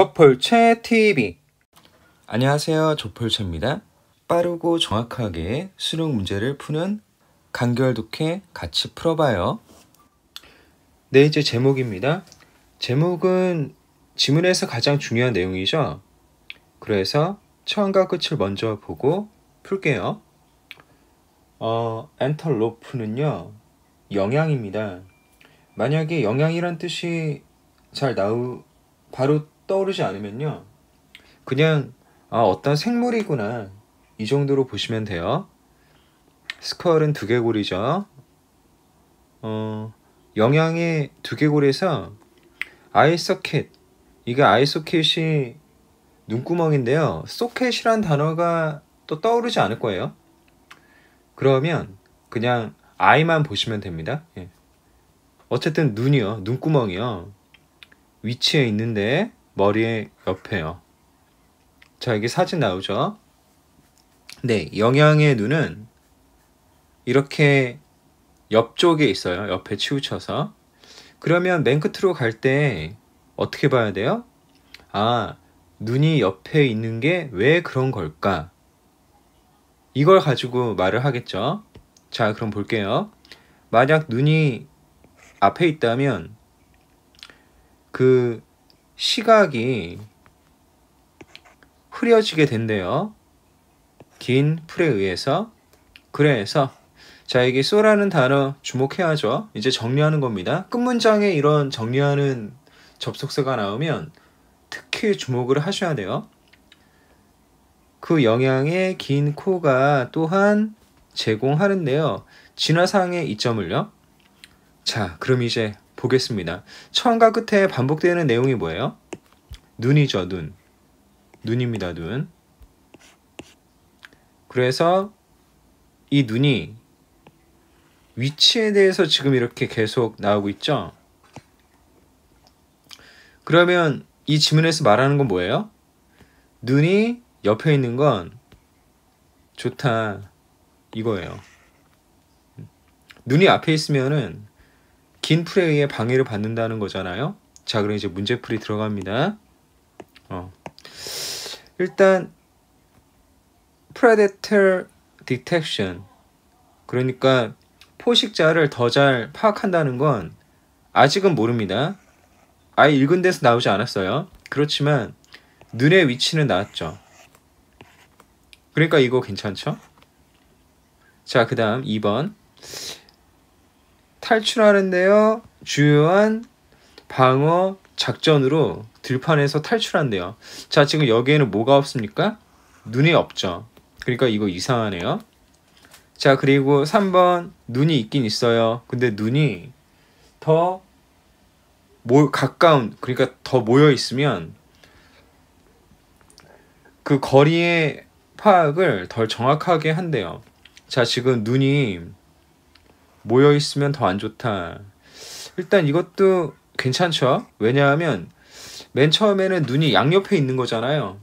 조폴체 TV 안녕하세요 조폴체입니다 빠르고 정확하게 수능 문제를 푸는 간결독해 같이 풀어봐요 네 이제 제목입니다 제목은 지문에서 가장 중요한 내용이죠 그래서 처음과 끝을 먼저 보고 풀게요 어, 엔털로프는요 영양입니다 만약에 영양이란 뜻이 잘 나오 바로 떠오르지 않으면요. 그냥 아, 어떤 생물이구나. 이 정도로 보시면 돼요. 스컬은 두개골이죠. 어, 영양의 두개골에서 아이소켓. 이게 아이소켓이 눈구멍인데요. 소켓이란 단어가 또 떠오르지 않을 거예요. 그러면 그냥 아이만 보시면 됩니다. 예. 어쨌든 눈이요. 눈구멍이요. 위치에 있는데 머리의 옆에요. 자, 여기 사진 나오죠? 네, 영양의 눈은 이렇게 옆쪽에 있어요. 옆에 치우쳐서. 그러면 맨 끝으로 갈 때 어떻게 봐야 돼요? 아, 눈이 옆에 있는 게 왜 그런 걸까? 이걸 가지고 말을 하겠죠. 자, 그럼 볼게요. 만약 눈이 앞에 있다면 그 시각이 흐려지게 된대요. 긴 풀에 의해서. 그래서 자 여기 소라는 단어 주목해야죠. 이제 정리하는 겁니다. 끝문장에 이런 정리하는 접속사가 나오면 특히 주목을 하셔야 돼요. 그영향에긴 코가 또한 제공하는데요. 진화상의 이점을요. 자, 그럼 이제 보겠습니다. 처음과 끝에 반복되는 내용이 뭐예요? 눈이죠, 눈. 눈입니다, 눈. 그래서 이 눈이 위치에 대해서 지금 이렇게 계속 나오고 있죠? 그러면 이 지문에서 말하는 건 뭐예요? 눈이 옆에 있는 건 좋다 이거예요. 눈이 앞에 있으면은 긴 풀에 의해 방해를 받는다는 거잖아요. 자, 그럼 이제 문제풀이 들어갑니다. 어. 일단 predator detection 그러니까 포식자를 더 잘 파악한다는 건 아직은 모릅니다. 아예 읽은 데서 나오지 않았어요. 그렇지만 눈의 위치는 나왔죠. 그러니까 이거 괜찮죠? 자, 그 다음 2번. 탈출하는데요. 주요한 방어 작전으로 들판에서 탈출한대요. 자, 지금 여기에는 뭐가 없습니까? 눈이 없죠. 그러니까 이거 이상하네요. 자, 그리고 3번 눈이 있긴 있어요. 근데 눈이 더 모, 가까운 그러니까 더 모여 있으면 그 거리의 파악을 덜 정확하게 한대요. 자, 지금 눈이 모여 있으면 더 안 좋다. 일단 이것도 괜찮죠? 왜냐하면 맨 처음에는 눈이 양옆에 있는 거잖아요.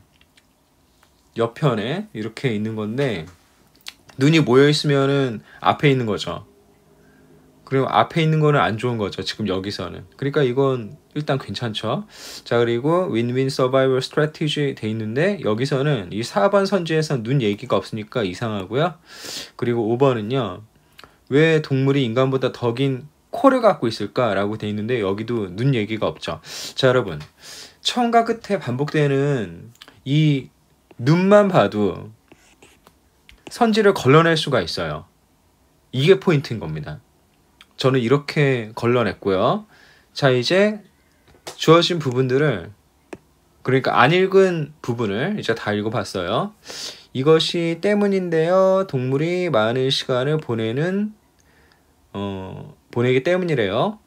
옆편에 이렇게 있는 건데 눈이 모여 있으면은 앞에 있는 거죠. 그리고 앞에 있는 거는 안 좋은 거죠. 지금 여기서는. 그러니까 이건 일단 괜찮죠. 자, 그리고 윈윈 서바이벌 스트래티지 돼 있는데 여기서는 이 4번 선지에서 눈 얘기가 없으니까 이상하고요. 그리고 5번은요. 왜 동물이 인간보다 더 긴 코를 갖고 있을까라고 돼 있는데 여기도 눈 얘기가 없죠. 자 여러분 처음과 끝에 반복되는 이 눈만 봐도 선지를 걸러낼 수가 있어요. 이게 포인트인 겁니다. 저는 이렇게 걸러냈고요. 자 이제 주어진 부분들을 그러니까 안 읽은 부분을 이제 다 읽어봤어요. 이것이 때문인데요. 동물이 많은 시간을 보내는 어, 보내기 때문이래요.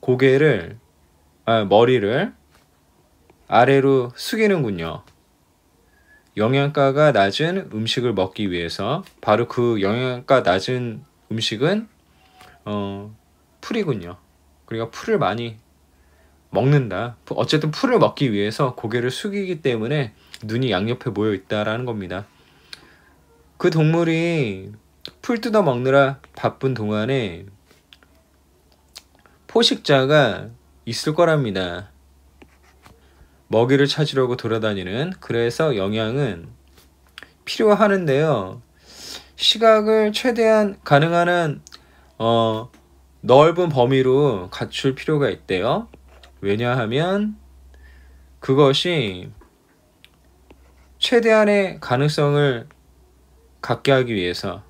고개를 아, 머리를 아래로 숙이는군요. 영양가가 낮은 음식을 먹기 위해서 바로 그 영양가 낮은 음식은 어, 풀이군요. 그러니까 풀을 많이 먹는다. 어쨌든 풀을 먹기 위해서 고개를 숙이기 때문에 눈이 양옆에 모여 있다라는 겁니다. 그 동물이 풀 뜯어 먹느라 바쁜 동안에 포식자가 있을 거랍니다. 먹이를 찾으려고 돌아다니는 그래서 영양은 필요하는데요. 시각을 최대한 가능한 한 어, 넓은 범위로 갖출 필요가 있대요. 왜냐하면 그것이 최대한의 가능성을 갖게 하기 위해서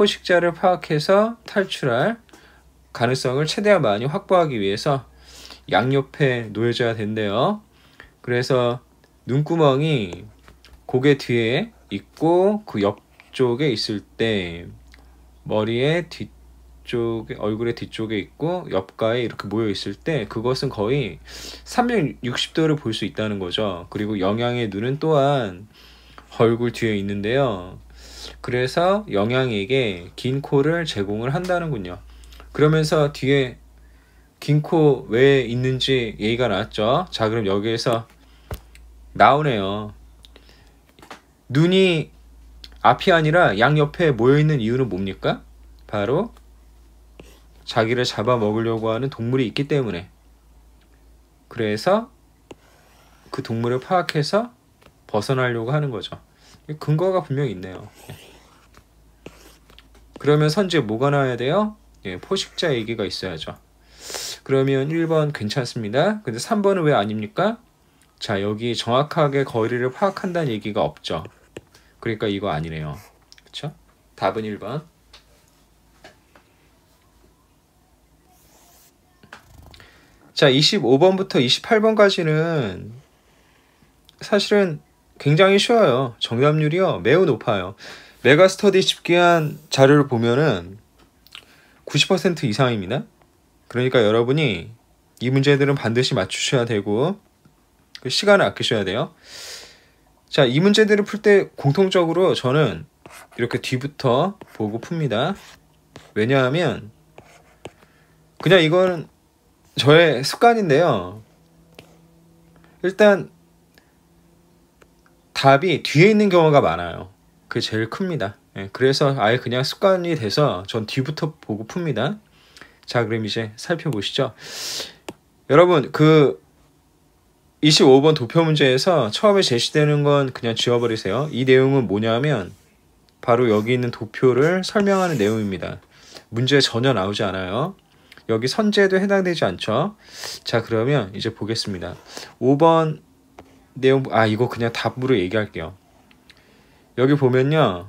포식자를 파악해서 탈출할 가능성을 최대한 많이 확보하기 위해서 양옆에 놓여져야 된대요. 그래서 눈구멍이 고개 뒤에 있고 그 옆쪽에 있을 때 머리의 뒤쪽에 얼굴의 뒤쪽에 있고 옆가에 이렇게 모여 있을 때 그것은 거의 360도를 볼 수 있다는 거죠. 그리고 영양의 눈은 또한 얼굴 뒤에 있는데요. 그래서 영양에게 긴 코를 제공을 한다는군요. 그러면서 뒤에 긴 코 왜 있는지 얘기가 나왔죠. 자, 그럼 여기에서 나오네요. 눈이 앞이 아니라 양옆에 모여있는 이유는 뭡니까? 바로 자기를 잡아먹으려고 하는 동물이 있기 때문에. 그래서 그 동물을 파악해서 벗어나려고 하는 거죠. 근거가 분명히 있네요. 그러면 선지에 뭐가 나와야 돼요? 예, 포식자 얘기가 있어야죠. 그러면 1번 괜찮습니다. 근데 3번은 왜 아닙니까? 자, 여기 정확하게 거리를 파악한다는 얘기가 없죠. 그러니까 이거 아니네요. 그쵸? 답은 1번. 자, 25번부터 28번까지는 사실은 굉장히 쉬워요. 정답률이요. 매우 높아요. 메가스터디 집계한 자료를 보면은 90% 이상입니다. 그러니까 여러분이 이 문제들은 반드시 맞추셔야 되고 그 시간을 아끼셔야 돼요. 자, 이 문제들을 풀 때 공통적으로 저는 이렇게 뒤부터 보고 풉니다. 왜냐하면 그냥 이건 저의 습관인데요. 일단 답이 뒤에 있는 경우가 많아요. 그게 제일 큽니다. 예, 그래서 아예 그냥 습관이 돼서 전 뒤부터 보고 풉니다. 자, 그럼 이제 살펴보시죠. 여러분, 그 25번 도표 문제에서 처음에 제시되는 건 그냥 지워버리세요. 이 내용은 뭐냐면 바로 여기 있는 도표를 설명하는 내용입니다. 문제에 전혀 나오지 않아요. 여기 선제도 해당되지 않죠. 자, 그러면 이제 보겠습니다. 5번 내용 아 이거 그냥 답으로 얘기할게요. 여기 보면요.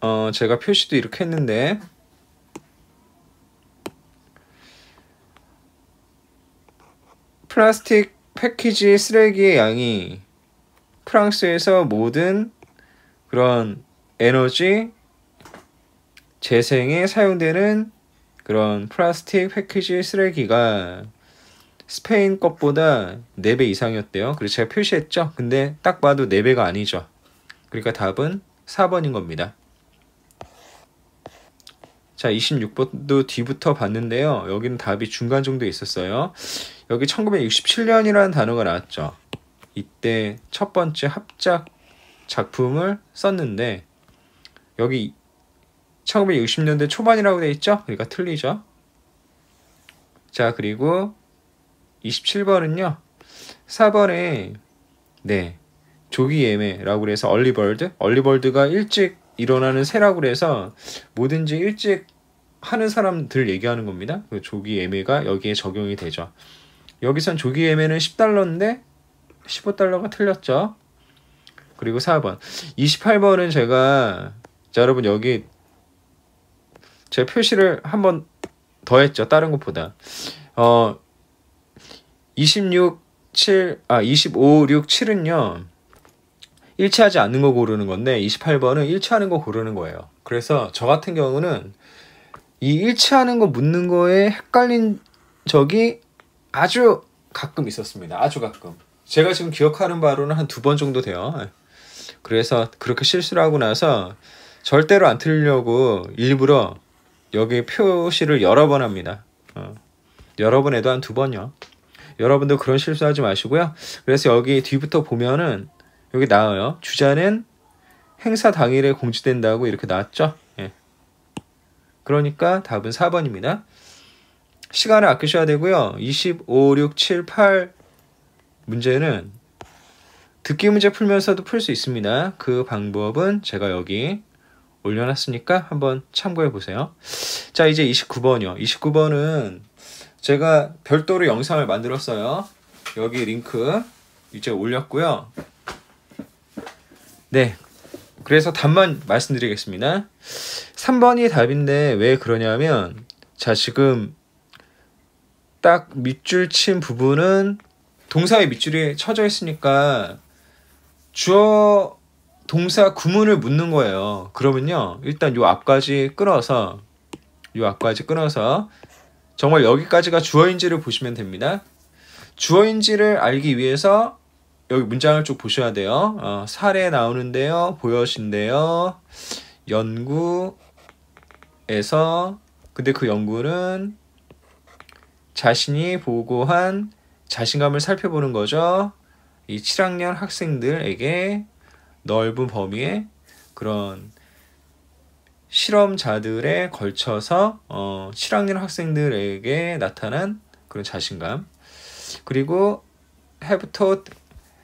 어 제가 표시도 이렇게 했는데 플라스틱 패키지 쓰레기의 양이 프랑스에서 모든 그런 에너지 재생에 사용되는 그런 플라스틱 패키지 쓰레기가 스페인 것보다 4배 이상이었대요. 그래서 제가 표시했죠. 근데 딱 봐도 4배가 아니죠. 그러니까 답은 4번인 겁니다. 자, 26번도 뒤부터 봤는데요. 여기는 답이 중간 정도에 있었어요. 여기 1967년이라는 단어가 나왔죠. 이때 첫 번째 합작 작품을 썼는데 여기 1960년대 초반이라고 돼 있죠? 그러니까 틀리죠. 자, 그리고 27번은요. 4번에 네 조기 예매라고 그래서 얼리벌드 얼리벌드가 일찍 일어나는 새라고 그래서 뭐든지 일찍 하는 사람들 얘기하는 겁니다. 그 조기 예매가 여기에 적용이 되죠. 여기선 조기 예매는 10달러인데 15달러가 틀렸죠. 그리고 4번. 28번은 제가 자 여러분 여기 제 표시를 한번 더 했죠. 다른 것보다. 어 26, 7, 아, 25, 6, 7은요, 일치하지 않는 거 고르는 건데, 28번은 일치하는 거 고르는 거예요. 그래서 저 같은 경우는 이 일치하는 거 묻는 거에 헷갈린 적이 아주 가끔 있었습니다. 아주 가끔. 제가 지금 기억하는 바로는 한 두 번 정도 돼요. 그래서 그렇게 실수를 하고 나서 절대로 안 틀리려고 일부러 여기 표시를 여러 번 합니다. 어. 여러 번 해도 한 두 번요. 여러분도 그런 실수하지 마시고요. 그래서 여기 뒤부터 보면은 여기 나와요. 주자는 행사 당일에 공지된다고 이렇게 나왔죠. 예. 그러니까 답은 4번입니다. 시간을 아끼셔야 되고요. 25, 6, 7, 8 문제는 듣기 문제 풀면서도 풀 수 있습니다. 그 방법은 제가 여기 올려놨으니까 한번 참고해 보세요. 자, 이제 29번이요. 29번은 제가 별도로 영상을 만들었어요. 여기 링크 이제 올렸고요. 네. 그래서 답만 말씀드리겠습니다. 3번이 답인데 왜 그러냐면 자 지금 딱 밑줄 친 부분은 동사의 밑줄이 쳐져 있으니까 주어 동사 구문을 묻는 거예요. 그러면요. 일단 요 앞까지 끊어서 요 앞까지 끊어서 정말 여기까지가 주어인지를 보시면 됩니다. 주어인지를 알기 위해서 여기 문장을 쭉 보셔야 돼요. 어, 사례 나오는데요. 보여신데요. 연구에서 근데 그 연구는 자신이 보고한 자신감을 살펴보는 거죠. 이 7학년 학생들에게 넓은 범위의 그런 실험자들에 걸쳐서 어, 7학년 학생들에게 나타난 그런 자신감 그리고 해부 v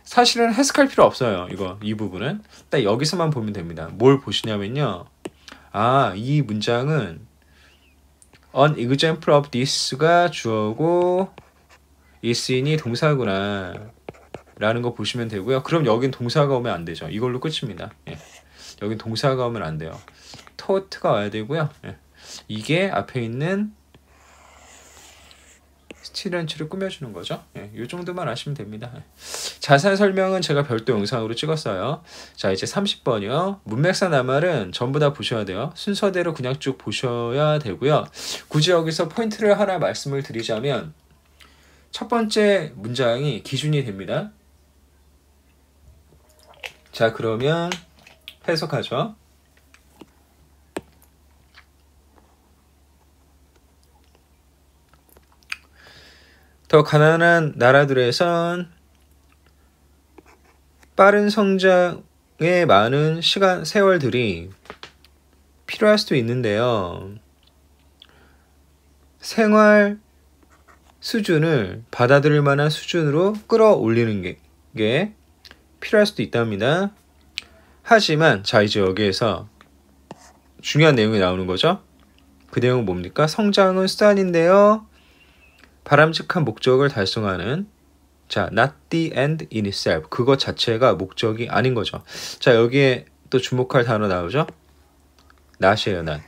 사실은 해석할 필요 없어요 이거 이 부분은 딱 여기서만 보면 됩니다 뭘 보시냐면요 아 이 문장은 an example of this가 주어고 is인이 동사구나 라는 거 보시면 되고요 그럼 여긴 동사가 오면 안 되죠 이걸로 끝입니다 예. 여긴 동사가 오면 안 돼요 토트가 와야 되고요. 예. 이게 앞에 있는 스티렌치를 꾸며주는 거죠. 예, 이 정도만 아시면 됩니다. 예. 자세한 설명은 제가 별도 영상으로 찍었어요. 자, 이제 30번이요. 문맥사 나말은 전부 다 보셔야 돼요. 순서대로 그냥 쭉 보셔야 되고요. 굳이 여기서 포인트를 하나 말씀을 드리자면 첫 번째 문장이 기준이 됩니다. 자, 그러면 해석하죠. 더 가난한 나라들에선 빠른 성장에 많은 시간, 세월들이 필요할 수도 있는데요. 생활 수준을 받아들일 만한 수준으로 끌어올리는 게, 게 필요할 수도 있답니다. 하지만, 자, 이제 여기에서 중요한 내용이 나오는 거죠. 그 내용은 뭡니까? 성장은 수단인데요. 바람직한 목적을 달성하는 자, not the end in itself. 그거 자체가 목적이 아닌 거죠. 자, 여기에 또 주목할 단어 나오죠? not이에요, not.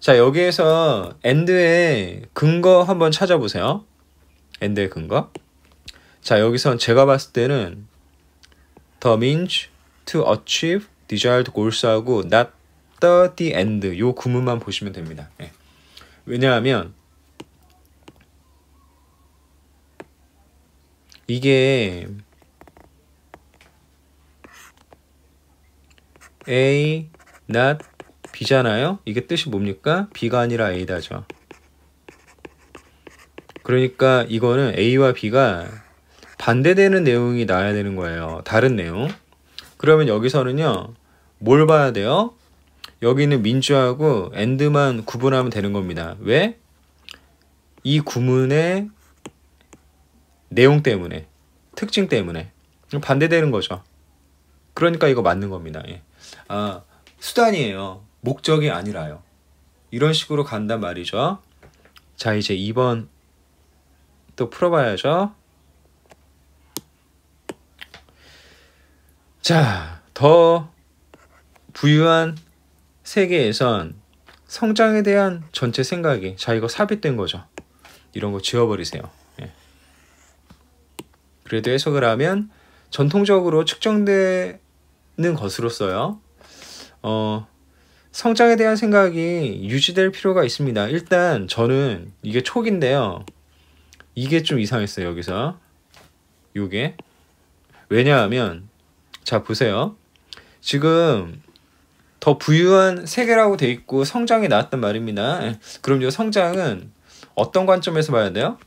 자, 여기에서 end의 근거 한번 찾아보세요. end의 근거. 자, 여기선 제가 봤을 때는 the means to achieve desired goals하고 not the, the end 요 구문만 보시면 됩니다. 예. 왜냐하면 이게 A, not B잖아요. 이게 뜻이 뭡니까? B가 아니라 A다죠. 그러니까 이거는 A와 B가 반대되는 내용이 나와야 되는 거예요. 다른 내용. 그러면 여기서는요. 뭘 봐야 돼요? 여기는 민주하고 엔드만 구분하면 되는 겁니다. 왜? 이구문의 내용 때문에, 특징 때문에 반대되는 거죠. 그러니까 이거 맞는 겁니다. 예. 아, 수단이에요. 목적이 아니라요. 이런 식으로 간단 말이죠. 자, 이제 2번 또 풀어봐야죠. 자, 더 부유한 세계에선 성장에 대한 전체 생각이 자, 이거 삽입된 거죠. 이런 거 지워버리세요. 그래도 해석을 하면 전통적으로 측정되는 것으로서요. 어, 성장에 대한 생각이 유지될 필요가 있습니다. 일단 저는 이게 촉인데요. 이게 좀 이상했어요. 여기서 요게 왜냐하면 자 보세요. 지금 더 부유한 세계라고 돼 있고 성장이 나왔단 말입니다. 예, 그럼 요 성장은 어떤 관점에서 봐야 돼요?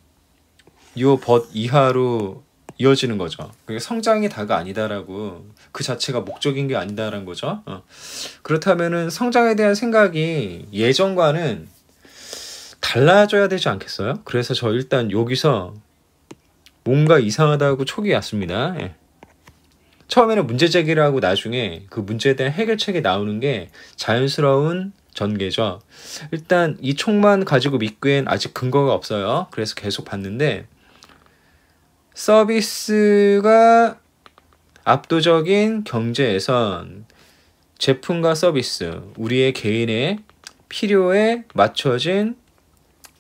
요 벗 이하로 이어지는 거죠. 그게 성장이 다가 아니다라고 그 자체가 목적인 게 아니다라는 거죠. 어. 그렇다면은 성장에 대한 생각이 예전과는 달라져야 되지 않겠어요? 그래서 저 일단 여기서 뭔가 이상하다고 촉이 왔습니다. 예. 처음에는 문제 제기를 하고 나중에 그 문제에 대한 해결책이 나오는 게 자연스러운 전개죠. 일단 이 총만 가지고 믿기엔 아직 근거가 없어요. 그래서 계속 봤는데 서비스가 압도적인 경제에선 제품과 서비스, 우리의 개인의 필요에 맞춰진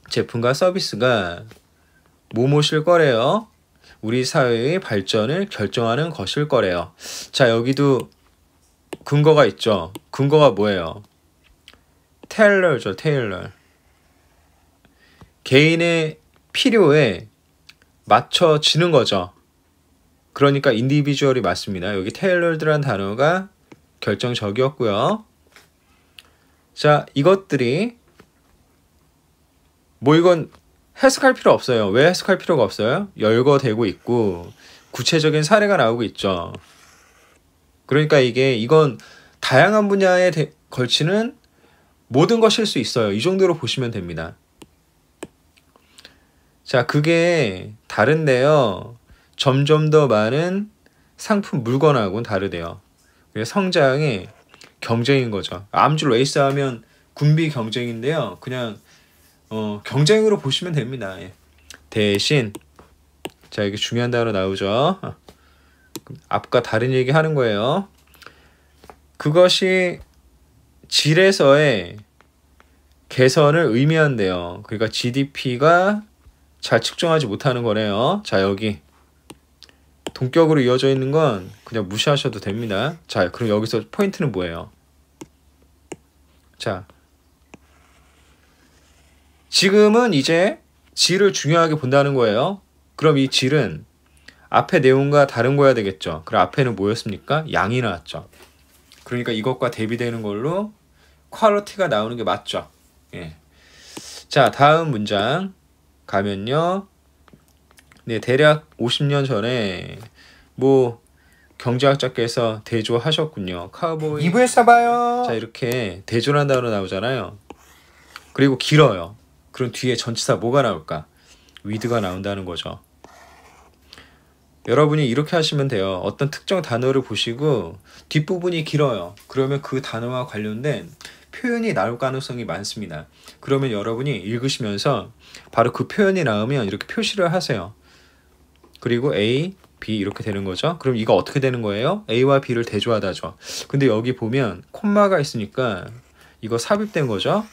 제품과 서비스가 무엇일 거래요? 우리 사회의 발전을 결정하는 것일 거래요. 자, 여기도 근거가 있죠. 근거가 뭐예요? 테일러죠, 테일러. 개인의 필요에 맞춰지는 거죠. 그러니까 인디비주얼이 맞습니다. 여기 테일러 l o 란 단어가 결정적이었고요. 자, 이것들이 뭐 이건 해석할 필요 없어요. 왜 해석할 필요가 없어요? 열거되고 있고 구체적인 사례가 나오고 있죠. 그러니까 이게 이건 다양한 분야에 걸치는 모든 것일 수 있어요. 이 정도로 보시면 됩니다. 자, 그게 다른데요. 점점 더 많은 상품 물건하고는 다르대요. 성장이 경쟁인 거죠. 암줄 레이스 하면 군비 경쟁인데요. 그냥 어, 경쟁으로 보시면 됩니다. 예. 대신 자 이게 중요한 단어 나오죠. 앞과 다른 얘기 하는 거예요. 그것이 질에서의 개선을 의미한대요. 그러니까 GDP가 잘 측정하지 못하는 거네요. 자, 여기 동격으로 이어져 있는 건 그냥 무시하셔도 됩니다. 자, 그럼 여기서 포인트는 뭐예요? 자, 지금은 이제 질을 중요하게 본다는 거예요. 그럼 이 질은 앞에 내용과 다른 거야 되겠죠. 그럼 앞에는 뭐였습니까? 양이 나왔죠. 그러니까 이것과 대비되는 걸로 퀄리티가 나오는 게 맞죠. 예. 자, 다음 문장. 가면요. 네, 대략 50년 전에 뭐 경제학자께서 대조하셨군요. 카우보이. 2부에서 봐요. 자, 이렇게 대조란 단어 나오잖아요. 그리고 길어요. 그럼 뒤에 전치사 뭐가 나올까? 위드가 나온다는 거죠. 여러분이 이렇게 하시면 돼요. 어떤 특정 단어를 보시고 뒷부분이 길어요. 그러면 그 단어와 관련된 표현이 나올 가능성이 많습니다. 그러면 여러분이 읽으시면서 바로 그 표현이 나오면 이렇게 표시를 하세요. 그리고 A, B 이렇게 되는 거죠. 그럼 이거 어떻게 되는 거예요? A와 B를 대조하다죠. 근데 여기 보면 콤마가 있으니까 이거 삽입된 거죠.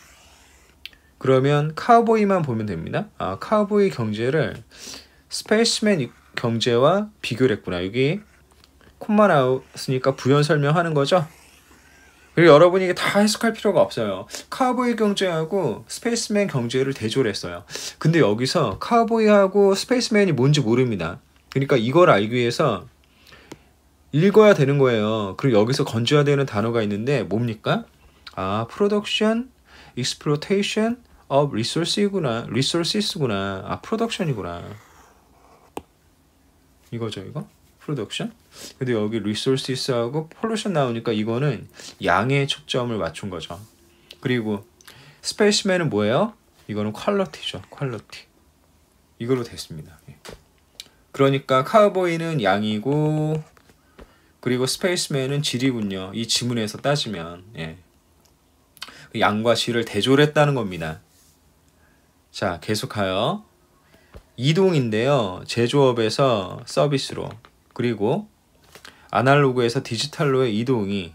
그러면 카우보이만 보면 됩니다. 아, 카우보이 경제를 스페이스맨 경제와 비교를 했구나. 여기 콤마 나왔으니까 부연 설명하는 거죠. 그리고 여러분이 이게 다 해석할 필요가 없어요. 카우보이 경제하고 스페이스맨 경제를 대조를 했어요. 근데 여기서 카우보이하고 스페이스맨이 뭔지 모릅니다. 그러니까 이걸 알기 위해서 읽어야 되는 거예요. 그리고 여기서 건져야 되는 단어가 있는데 뭡니까? 아, production, exploitation of resources구나. resources구나. 아, production이구나. 이거죠, 이거? 프로덕션? 근데 여기 리소스하고 폴루션 나오니까 이거는 양의 초점을 맞춘 거죠. 그리고 스페이스맨은 뭐예요? 이거는 퀄러티죠. 퀄러티. 이걸로 됐습니다. 예. 그러니까 카우보이는 양이고 그리고 스페이스맨은 질이군요. 이 지문에서 따지면 예. 양과 질을 대조를 했다는 겁니다. 자 계속하여 이동인데요. 제조업에서 서비스로 그리고 아날로그에서 디지털로의 이동이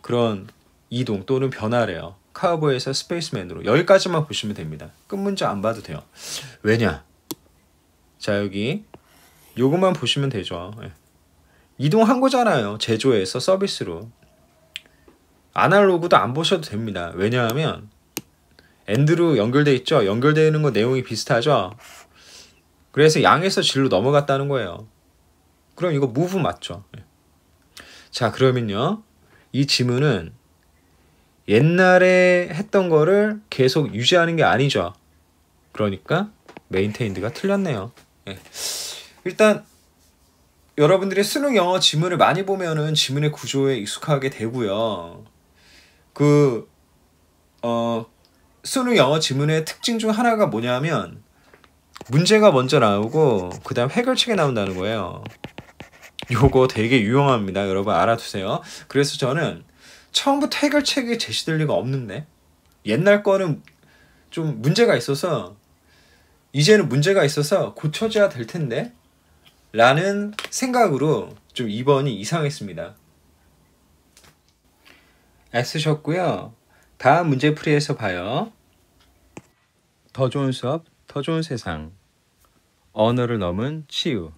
그런 이동 또는 변화래요. 카우보이에서 스페이스맨으로 여기까지만 보시면 됩니다. 끝 문제 안 봐도 돼요. 왜냐? 자 여기 요것만 보시면 되죠. 예. 이동한 거잖아요. 제조에서 서비스로. 아날로그도 안 보셔도 됩니다. 왜냐하면 앤드로 연결돼 있죠? 연결되는 거 내용이 비슷하죠? 그래서 양에서 질로 넘어갔다는 거예요. 그럼 이거 무브 맞죠? 예. 자 그러면요. 이 지문은 옛날에 했던 거를 계속 유지하는 게 아니죠. 그러니까 메인테인드가 틀렸네요. 예. 일단 여러분들이 수능 영어 지문을 많이 보면은 지문의 구조에 익숙하게 되고요. 그 어, 수능 영어 지문의 특징 중 하나가 뭐냐면 문제가 먼저 나오고 그 다음 해결책이 나온다는 거예요. 요거 되게 유용합니다. 여러분 알아두세요. 그래서 저는 처음부터 해결책이 제시될 리가 없는데 옛날 거는 좀 문제가 있어서 이제는 문제가 있어서 고쳐져야 될 텐데 라는 생각으로 좀 2번이 이상했습니다. 애쓰셨고요. 다음 문제풀이에서 봐요. 더 좋은 수업 더 좋은 세상 언어를 넘은 치유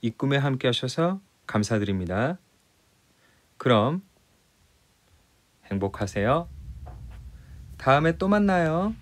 이 꿈에 함께 하셔서 감사드립니다. 그럼 행복하세요. 다음에 또 만나요.